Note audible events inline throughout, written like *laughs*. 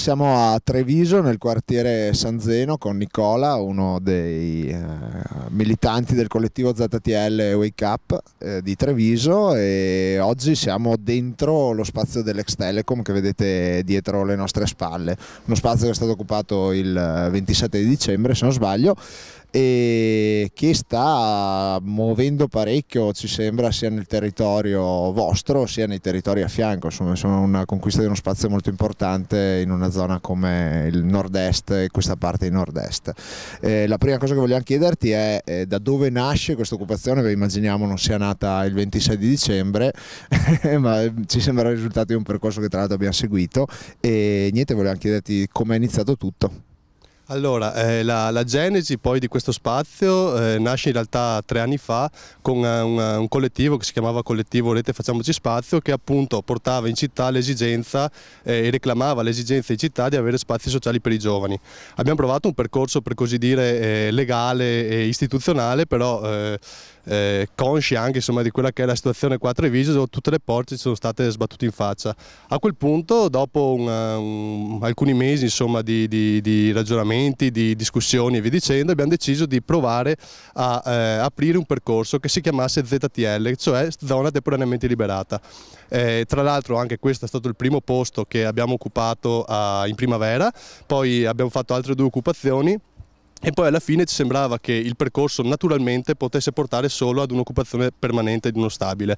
Siamo a Treviso nel quartiere San Zeno con Nicola, uno dei eh, militanti del collettivo ZTL Wake Up eh, di Treviso e oggi siamo dentro lo spazio dell'ex Telecom che vedete dietro le nostre spalle, uno spazio che è stato occupato il 27 eh, di dicembre se non sbaglio e che sta muovendo parecchio, ci sembra, sia nel territorio vostro sia nei territori a fianco. Insomma, sono una conquista di uno spazio molto importante in una zona come il nord-est e questa parte di nord-est. Eh, la prima cosa che vogliamo chiederti è eh, da dove nasce questa occupazione? Beh, immaginiamo non sia nata il 26 di dicembre, *laughs* ma ci sembra il risultato di un percorso che tra l'altro abbiamo seguito. E niente, vogliamo chiederti come è iniziato tutto. Allora, eh, la, la, genesi poi di questo spazio eh, nasce in realtà tre anni fa con un, un, collettivo che si chiamava Collettivo Rete Facciamoci Spazio che appunto portava in città l'esigenza eh, e reclamava l'esigenza in città di avere spazi sociali per i giovani. Abbiamo provato un percorso per così dire eh, legale e istituzionale, però eh, eh, consci anche insomma, di quella che è la situazione qua a Treviso tutte le porte ci sono state sbattute in faccia. A quel punto dopo un, un, alcuni mesi insomma, di, di, di, ragionamenti, di discussioni e via dicendo abbiamo deciso di provare a eh, aprire un percorso che si chiamasse ZTL, cioè zona temporaneamente liberata. Eh, tra l'altro anche questo è stato il primo posto che abbiamo occupato a, ah, in primavera, poi abbiamo fatto altre due occupazioni e poi alla fine ci sembrava che il percorso naturalmente potesse portare solo ad un'occupazione permanente di uno stabile.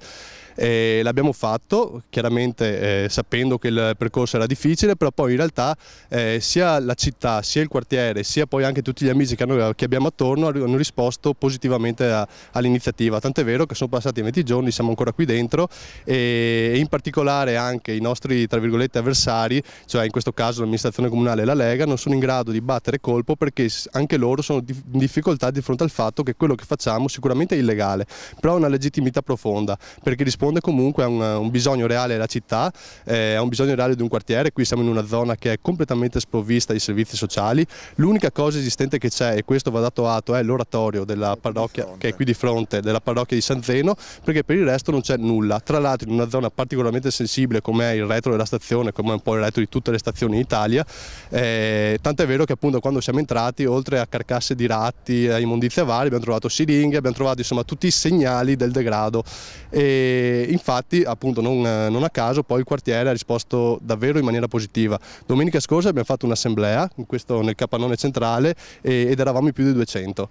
l'abbiamo fatto, chiaramente eh, sapendo che il percorso era difficile, però poi in realtà eh, sia la città, sia il quartiere, sia poi anche tutti gli amici che, noi, che abbiamo attorno hanno risposto positivamente all'iniziativa, tant'è vero che sono passati 20 giorni, siamo ancora qui dentro e, e in particolare anche i nostri avversari, cioè in questo caso l'amministrazione comunale e la Lega, non sono in grado di battere colpo perché anche anche loro sono in difficoltà di fronte al fatto che quello che facciamo sicuramente è illegale, però ha una legittimità profonda perché risponde comunque a un, un bisogno reale della città, eh, a un bisogno reale di un quartiere, qui siamo in una zona che è completamente sprovvista di servizi sociali, l'unica cosa esistente che c'è e questo va dato atto è l'oratorio della parrocchia che è qui di fronte, della parrocchia di San Zeno perché per il resto non c'è nulla, tra l'altro in una zona particolarmente sensibile come è il retro della stazione, come è un po' il retro di tutte le stazioni in Italia, eh, tant'è vero che appunto quando siamo entrati oltre a a carcasse di ratti, a immondizie varie, abbiamo trovato siringhe, abbiamo trovato insomma tutti i segnali del degrado e infatti appunto non, non a caso poi il quartiere ha risposto davvero in maniera positiva. Domenica scorsa abbiamo fatto un'assemblea, nel capannone centrale ed eravamo in più di 200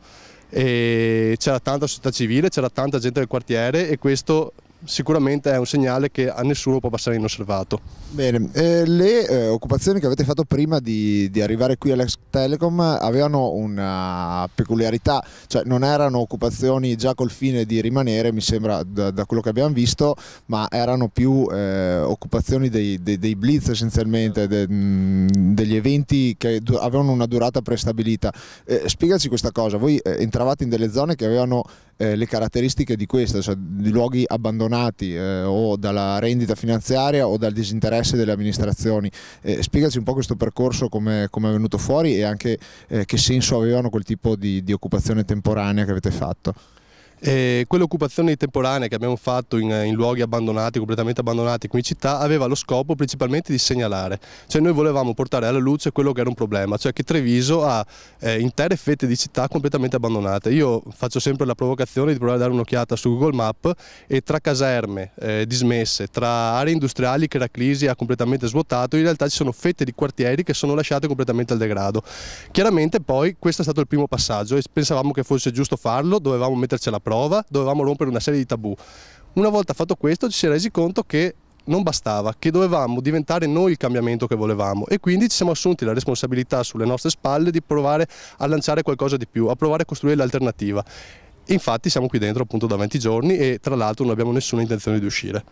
c'era tanta società civile, c'era tanta gente del quartiere e questo sicuramente è un segnale che a nessuno può passare inosservato. Bene, eh, le eh, occupazioni che avete fatto prima di, di arrivare qui all'ex Telecom avevano una peculiarità, cioè non erano occupazioni già col fine di rimanere, mi sembra da, da quello che abbiamo visto, ma erano più eh, occupazioni dei, dei, dei, blitz essenzialmente, de, mh, mm, degli eventi che du- avevano una durata prestabilita. Eh, spiegaci questa cosa, voi eh, entravate in delle zone che avevano eh, le caratteristiche di questo, cioè di luoghi abbandonati donati eh, o dalla rendita finanziaria o dal disinteresse delle amministrazioni. Eh, spiegaci un po' questo percorso, come, come è venuto fuori e anche eh, che senso avevano quel tipo di, di occupazione temporanea che avete fatto. E eh, quell'occupazione temporanea che abbiamo fatto in, in, luoghi abbandonati, completamente abbandonati come città, aveva lo scopo principalmente di segnalare, cioè noi volevamo portare alla luce quello che era un problema, cioè che Treviso ha eh, intere fette di città completamente abbandonate. Io faccio sempre la provocazione di provare a dare un'occhiata su Google Map e tra caserme eh, dismesse, tra aree industriali che la crisi ha completamente svuotato, in realtà ci sono fette di quartieri che sono lasciate completamente al degrado. Chiaramente poi questo è stato il primo passaggio e pensavamo che fosse giusto farlo, dovevamo metterci alla prova prova, dovevamo rompere una serie di tabù. Una volta fatto questo ci si è resi conto che non bastava, che dovevamo diventare noi il cambiamento che volevamo e quindi ci siamo assunti la responsabilità sulle nostre spalle di provare a lanciare qualcosa di più, a provare a costruire l'alternativa Infatti siamo qui dentro appunto da 20 giorni e tra l'altro non abbiamo nessuna intenzione di uscire.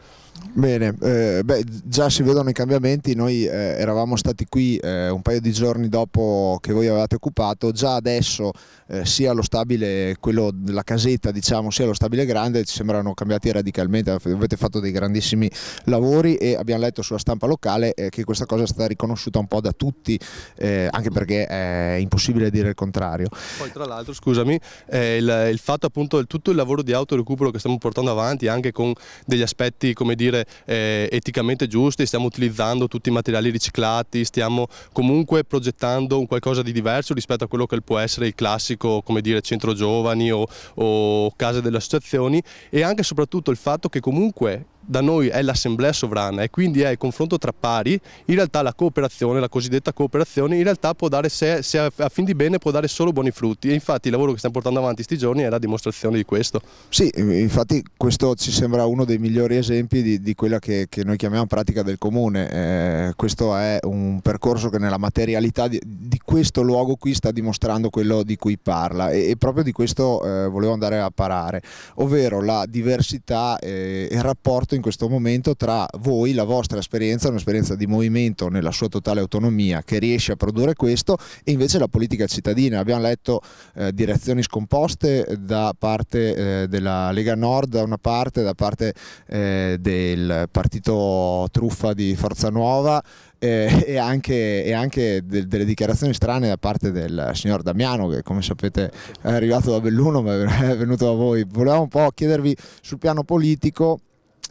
Bene, eh, beh, già si vedono i cambiamenti, noi eh, eravamo stati qui eh, un paio di giorni dopo che voi avevate occupato, già adesso eh, sia lo stabile, quello della casetta diciamo, sia lo stabile grande ci sembrano cambiati radicalmente, avete fatto dei grandissimi lavori e abbiamo letto sulla stampa locale eh, che questa cosa è stata riconosciuta un po' da tutti, eh, anche perché è impossibile dire il contrario. Poi tra l'altro scusami, il, il fatto dato appunto tutto il lavoro di autorecupero che stiamo portando avanti anche con degli aspetti come dire eh, eticamente giusti, stiamo utilizzando tutti i materiali riciclati, stiamo comunque progettando un qualcosa di diverso rispetto a quello che può essere il classico come dire centro giovani o, o case delle associazioni e anche e soprattutto il fatto che comunque da noi è l'assemblea sovrana e quindi è il confronto tra pari, in realtà la cooperazione, la cosiddetta cooperazione, in realtà può dare, se, se a fin di bene, può dare solo buoni frutti e infatti il lavoro che stiamo portando avanti questi giorni è la dimostrazione di questo. Sì, infatti questo ci sembra uno dei migliori esempi di, di quella che, che, noi chiamiamo pratica del comune, eh, questo è un percorso che nella materialità di, di, questo luogo qui sta dimostrando quello di cui parla e, e proprio di questo eh, volevo andare a parare, ovvero la diversità eh, e il rapporto in questo momento tra voi, la vostra esperienza, un'esperienza di movimento nella sua totale autonomia che riesce a produrre questo e invece la politica cittadina. Abbiamo letto eh, direzioni scomposte da parte eh, della Lega Nord da una parte, da parte eh, del partito truffa di Forza Nuova eh, e anche, e anche de delle dichiarazioni strane da parte del signor Damiano che come sapete è arrivato da Belluno ma è venuto da voi. Volevamo un po' chiedervi sul piano politico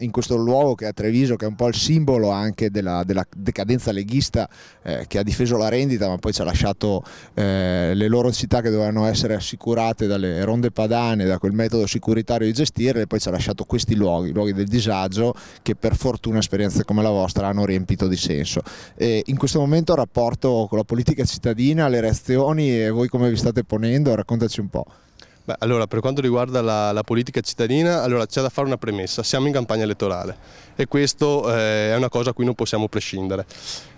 in questo luogo che è a Treviso, che è un po' il simbolo anche della, della decadenza leghista eh, che ha difeso la rendita, ma poi ci ha lasciato eh, le loro città che dovevano essere assicurate dalle ronde padane, da quel metodo sicuritario di gestirle, e poi ci ha lasciato questi luoghi, luoghi del disagio, che per fortuna esperienze come la vostra hanno riempito di senso. E in questo momento il rapporto con la politica cittadina, le reazioni e voi come vi state ponendo, raccontaci un po'. Beh, allora, per quanto riguarda la, la politica cittadina, allora, c'è da fare una premessa, siamo in campagna elettorale e questo eh, è una cosa a cui non possiamo prescindere.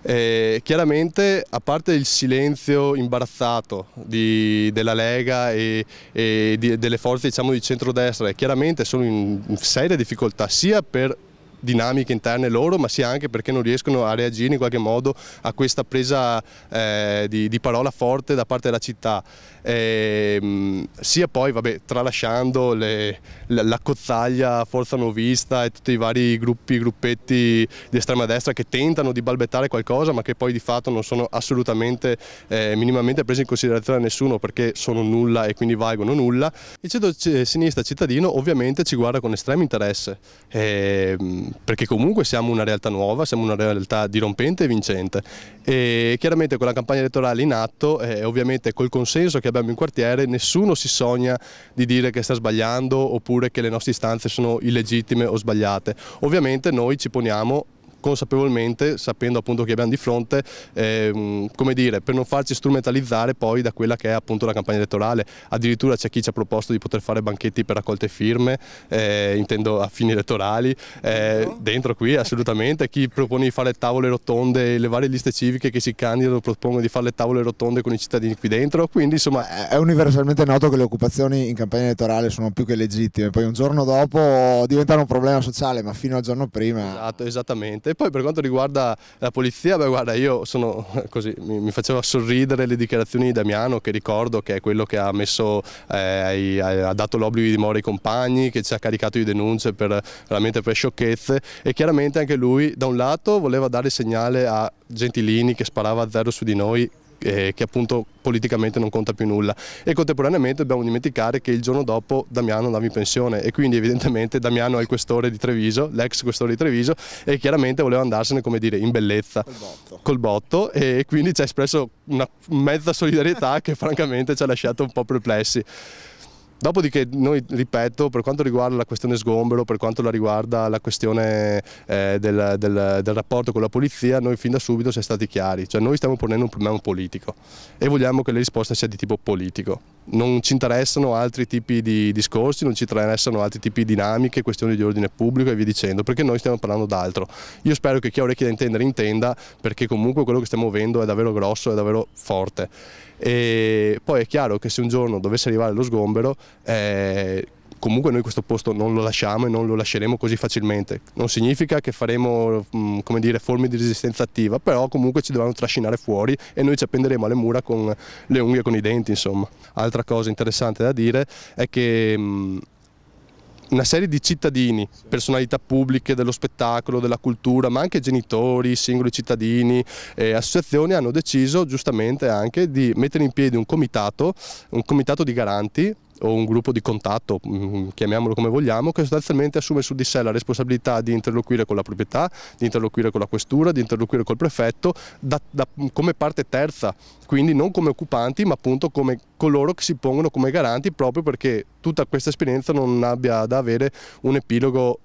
Eh, chiaramente, a parte il silenzio imbarazzato di, della Lega e, e di, delle forze diciamo, di centrodestra, che chiaramente sono in seria difficoltà sia per dinamiche interne loro, ma sia anche perché non riescono a reagire in qualche modo a questa presa eh, di, di, parola forte da parte della città. E, ehm, sia poi, vabbè, tralasciando le, la, la cozzaglia Forza Novista e tutti i vari gruppi, gruppetti di estrema destra che tentano di balbettare qualcosa, ma che poi di fatto non sono assolutamente, eh, minimamente presi in considerazione da nessuno perché sono nulla e quindi valgono nulla. Il centro-sinistra cittadino ovviamente ci guarda con estremo interesse. E, ehm, perché comunque siamo una realtà nuova, siamo una realtà dirompente e vincente e chiaramente con la campagna elettorale in atto e eh, ovviamente col consenso che abbiamo in quartiere nessuno si sogna di dire che sta sbagliando oppure che le nostre istanze sono illegittime o sbagliate. Ovviamente noi ci poniamo consapevolmente, sapendo appunto chi abbiamo di fronte, ehm, come dire, per non farci strumentalizzare poi da quella che è appunto la campagna elettorale. Addirittura c'è chi ci ha proposto di poter fare banchetti per raccolte firme, eh, intendo a fini elettorali, eh, dentro qui assolutamente, chi propone di fare tavole rotonde, le varie liste civiche che si candidano propongono di fare le tavole rotonde con i cittadini qui dentro, quindi insomma... È universalmente noto che le occupazioni in campagna elettorale sono più che legittime, poi un giorno dopo diventano un problema sociale, ma fino al giorno prima... Esatto, esattamente e poi per quanto riguarda la polizia, beh guarda io sono *laughs* così, mi, mi faceva sorridere le dichiarazioni di Damiano che ricordo che è quello che ha messo, eh, ai, ha dato l'obbligo di dimora ai compagni, che ci ha caricato di denunce per, veramente per sciocchezze e chiaramente anche lui da un lato voleva dare segnale a Gentilini che sparava a zero su di noi eh, che appunto politicamente non conta più nulla e contemporaneamente dobbiamo dimenticare che il giorno dopo Damiano andava in pensione e quindi evidentemente Damiano è il questore di Treviso, l'ex questore di Treviso e chiaramente voleva andarsene come dire in bellezza col botto, col botto e quindi ci ha espresso una mezza solidarietà *laughs* che francamente ci ha lasciato un po' perplessi. Dopodiché noi, ripeto, per quanto riguarda la questione sgombero, per quanto la riguarda la questione eh, del, del, del, rapporto con la polizia, noi fin da subito siamo stati chiari, cioè noi stiamo ponendo un problema politico e vogliamo che la risposta sia di tipo politico non ci interessano altri tipi di discorsi, non ci interessano altri tipi di dinamiche, questioni di ordine pubblico e via dicendo, perché noi stiamo parlando d'altro. Io spero che chi ha orecchie da intendere intenda, perché comunque quello che stiamo vendo è davvero grosso, è davvero forte. E poi è chiaro che se un giorno dovesse arrivare lo sgombero, eh, comunque noi questo posto non lo lasciamo e non lo lasceremo così facilmente. Non significa che faremo mm, dire, forme di resistenza attiva, però comunque ci dovranno trascinare fuori e noi ci appenderemo alle mura con le unghie e con i denti. Insomma. Altra cosa interessante da dire è che mm, una serie di cittadini, personalità pubbliche dello spettacolo, della cultura, ma anche genitori, singoli cittadini, e associazioni hanno deciso giustamente anche di mettere in piedi un comitato, un comitato di garanti o un gruppo di contatto, mm, chiamiamolo come vogliamo, che sostanzialmente assume su di sé la responsabilità di interloquire con la proprietà, di interloquire con la questura, di interloquire col prefetto, da, da, mm, come parte terza, quindi non come occupanti ma appunto come coloro che si pongono come garanti proprio perché tutta questa esperienza non abbia da avere un epilogo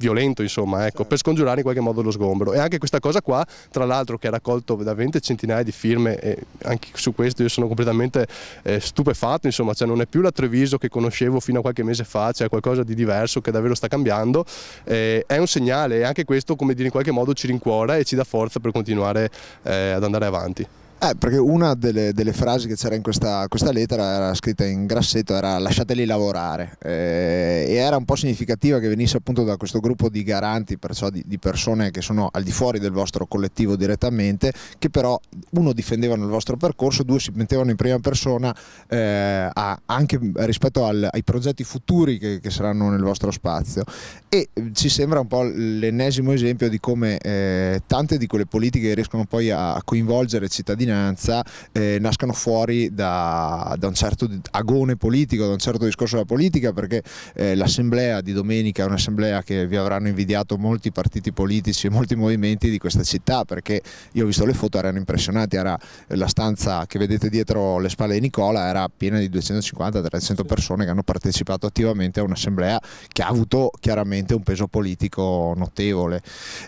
violento insomma ecco, certo. per scongiurare in qualche modo lo sgombro e anche questa cosa qua tra l'altro che ha raccolto da veramente centinaia di firme e anche su questo io sono completamente eh, stupefatto insomma cioè non è più la Treviso che conoscevo fino a qualche mese fa cioè qualcosa di diverso che davvero sta cambiando eh, è un segnale e anche questo come dire in qualche modo ci rincuora e ci dà forza per continuare eh, ad andare avanti eh, perché una delle, delle frasi che c'era in questa, questa, lettera era scritta in grassetto, era lasciateli lavorare eh, e era un po' significativa che venisse appunto da questo gruppo di garanti, perciò di, di, persone che sono al di fuori del vostro collettivo direttamente, che però uno difendevano il vostro percorso, due si mettevano in prima persona eh, a, anche rispetto al, ai progetti futuri che, che, saranno nel vostro spazio e eh, ci sembra un po' l'ennesimo esempio di come eh, tante di quelle politiche riescono poi a coinvolgere cittadini finanza eh, nascano fuori da, da, un certo agone politico, da un certo discorso della politica, perché eh, l'assemblea di domenica è un'assemblea che vi avranno invidiato molti partiti politici e molti movimenti di questa città, perché io ho visto le foto, erano impressionanti, era eh, la stanza che vedete dietro le spalle di Nicola era piena di 250-300 persone che hanno partecipato attivamente a un'assemblea che ha avuto chiaramente un peso politico notevole.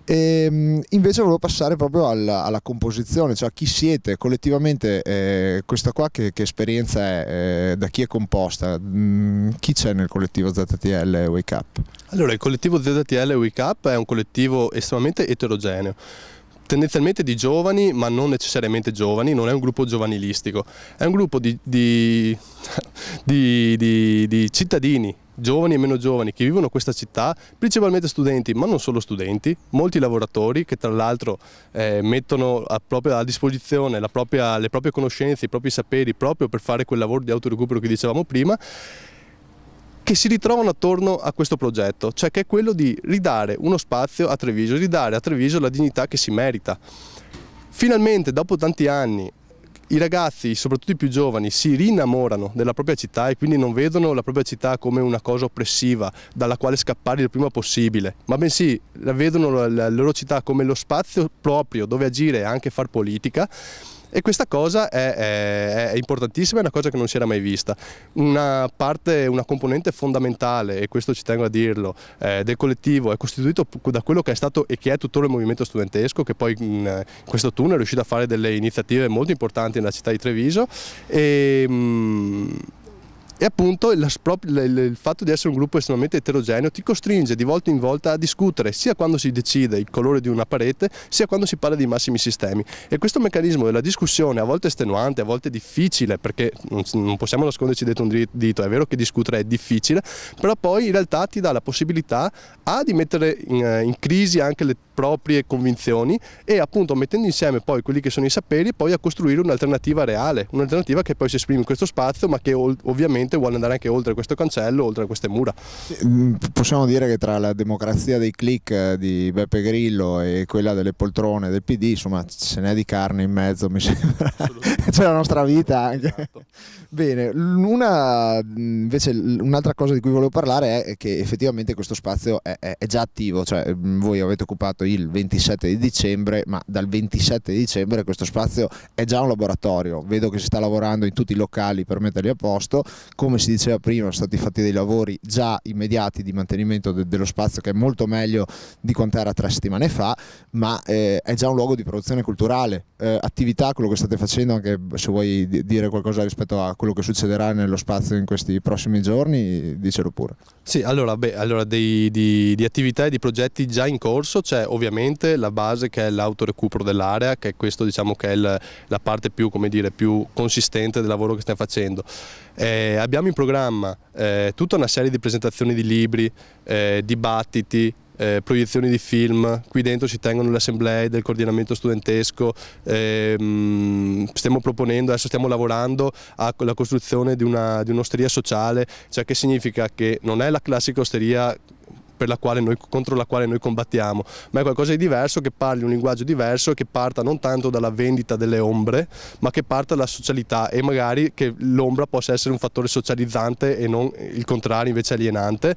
E, ehm, invece volevo passare proprio alla, alla composizione, cioè a chi siete veramente cioè, collettivamente eh, questa qua che, che esperienza è, eh, da chi è composta, mm, chi c'è nel collettivo ZTL Wake Up? Allora il collettivo ZTL Wake Up è un collettivo estremamente eterogeneo tendenzialmente di giovani, ma non necessariamente giovani, non è un gruppo giovanilistico, è un gruppo di, di, *laughs* di, di cittadini giovani e meno giovani che vivono questa città, principalmente studenti, ma non solo studenti, molti lavoratori che tra l'altro eh, mettono a, a disposizione propria, le proprie conoscenze, i propri saperi proprio per fare quel lavoro di autorecupero che dicevamo prima che si ritrovano attorno a questo progetto, cioè che è quello di ridare uno spazio a Treviso, ridare a Treviso la dignità che si merita. Finalmente, dopo tanti anni, i ragazzi, soprattutto i più giovani, si rinnamorano della propria città e quindi non vedono la propria città come una cosa oppressiva dalla quale scappare il prima possibile, ma bensì vedono la loro città come lo spazio proprio dove agire e anche far politica e questa cosa è, è, è importantissima, è una cosa che non si era mai vista. Una parte, una componente fondamentale, e questo ci tengo a dirlo, eh, del collettivo è costituito da quello che è stato e che è tuttora il movimento studentesco, che poi in, questo autunno è riuscito a fare delle iniziative molto importanti nella città di Treviso. E, ehm, mh, e appunto il, il, fatto di essere un gruppo estremamente eterogeneo ti costringe di volta in volta a discutere sia quando si decide il colore di una parete sia quando si parla di massimi sistemi e questo meccanismo della discussione a volte estenuante, a volte difficile perché non, possiamo nasconderci dietro un dito, è vero che discutere è difficile però poi in realtà ti dà la possibilità A di mettere in, eh, in crisi anche le proprie convinzioni e appunto mettendo insieme poi quelli che sono i saperi poi a costruire un'alternativa reale, un'alternativa che poi si esprime in questo spazio ma che ovviamente gente vuole andare anche oltre questo cancello, oltre queste mura. Possiamo dire che tra la democrazia dei click eh, di Beppe Grillo e quella delle poltrone del PD, insomma, ce n'è di carne in mezzo, mi *laughs* sembra. C'è la nostra vita anche. Esatto. Bene, una, invece un'altra cosa di cui volevo parlare è che effettivamente questo spazio è, è, è già attivo, cioè voi avete occupato il 27 di dicembre, ma dal 27 di dicembre questo spazio è già un laboratorio, vedo che si sta lavorando in tutti i locali per metterli a posto, come si diceva prima sono stati fatti dei lavori già immediati di mantenimento de dello spazio che è molto meglio di quanto era tre settimane fa, ma eh, è già un luogo di produzione culturale, eh, attività, quello che state facendo, anche se vuoi dire qualcosa rispetto a quello che succederà nello spazio in questi prossimi giorni, dicelo pure. Sì, allora, beh, allora dei, di, di attività e di progetti già in corso c'è ovviamente la base che è l'autorecupero dell'area, che è questo diciamo che è il, la parte più, come dire, più consistente del lavoro che stiamo facendo. Eh, abbiamo in programma eh, tutta una serie di presentazioni di libri, eh, dibattiti, eh, proiezioni di film, qui dentro si tengono le assemblee del coordinamento studentesco, ehm, stiamo proponendo, adesso stiamo lavorando alla costruzione di un'osteria un sociale, cioè che significa che non è la classica osteria la noi, contro la quale noi combattiamo, ma è qualcosa di diverso che parli un linguaggio diverso e che parta non tanto dalla vendita delle ombre, ma che parta dalla socialità e magari che l'ombra possa essere un fattore socializzante e non il contrario invece alienante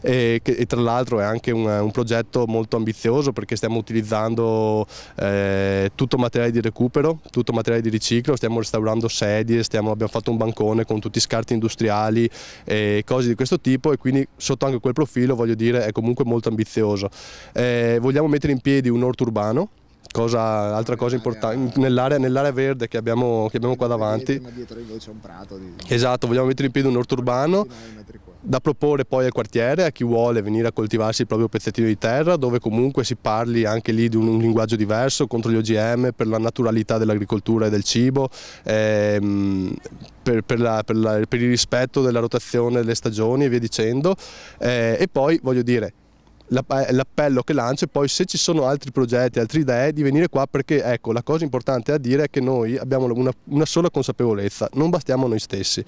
e, che, e tra l'altro è anche un, un, progetto molto ambizioso perché stiamo utilizzando eh, tutto materiale di recupero, tutto materiale di riciclo, stiamo restaurando sedie, stiamo, abbiamo fatto un bancone con tutti i scarti industriali e cose di questo tipo e quindi sotto anche quel profilo voglio dire è comunque molto ambizioso. Eh, vogliamo mettere in piedi un orto urbano, Cosa, altra cosa importante, nell'area, verde che abbiamo, che abbiamo qua davanti. ma dietro di voi c'è un prato. Esatto, vogliamo mettere in piedi un orto urbano da proporre poi al quartiere, a chi vuole venire a coltivarsi il proprio pezzettino di terra, dove comunque si parli anche lì di un, linguaggio diverso contro gli OGM, per la naturalità dell'agricoltura e del cibo, ehm, per, per, la, per, la, per, il rispetto della rotazione delle stagioni e via dicendo. Eh, e poi voglio dire, l'appello che lancio e poi se ci sono altri progetti, altre idee, di venire qua perché ecco, la cosa importante da dire è che noi abbiamo una, una sola consapevolezza, non bastiamo noi stessi.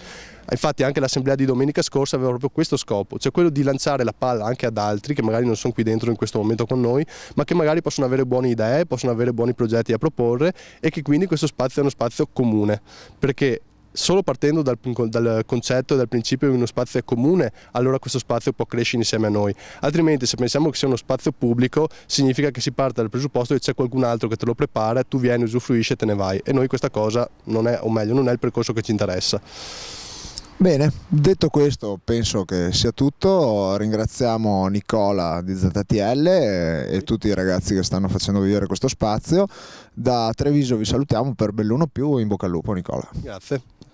Infatti anche l'assemblea di domenica scorsa aveva proprio questo scopo, cioè quello di lanciare la palla anche ad altri che magari non sono qui dentro in questo momento con noi, ma che magari possono avere buone idee, possono avere buoni progetti da proporre e che quindi questo spazio è uno spazio comune, perché solo partendo dal, dal concetto e dal principio di uno spazio è comune, allora questo spazio può crescere insieme a noi. Altrimenti se pensiamo che sia uno spazio pubblico, significa che si parte dal presupposto che c'è qualcun altro che te lo prepara, tu vieni, usufruisci e te ne vai. E noi questa cosa non è, o meglio, non è il percorso che ci interessa. Bene, detto questo penso che sia tutto, ringraziamo Nicola di ZTL e tutti i ragazzi che stanno facendo vivere questo spazio, da Treviso vi salutiamo per Belluno più, in bocca al lupo Nicola. Grazie.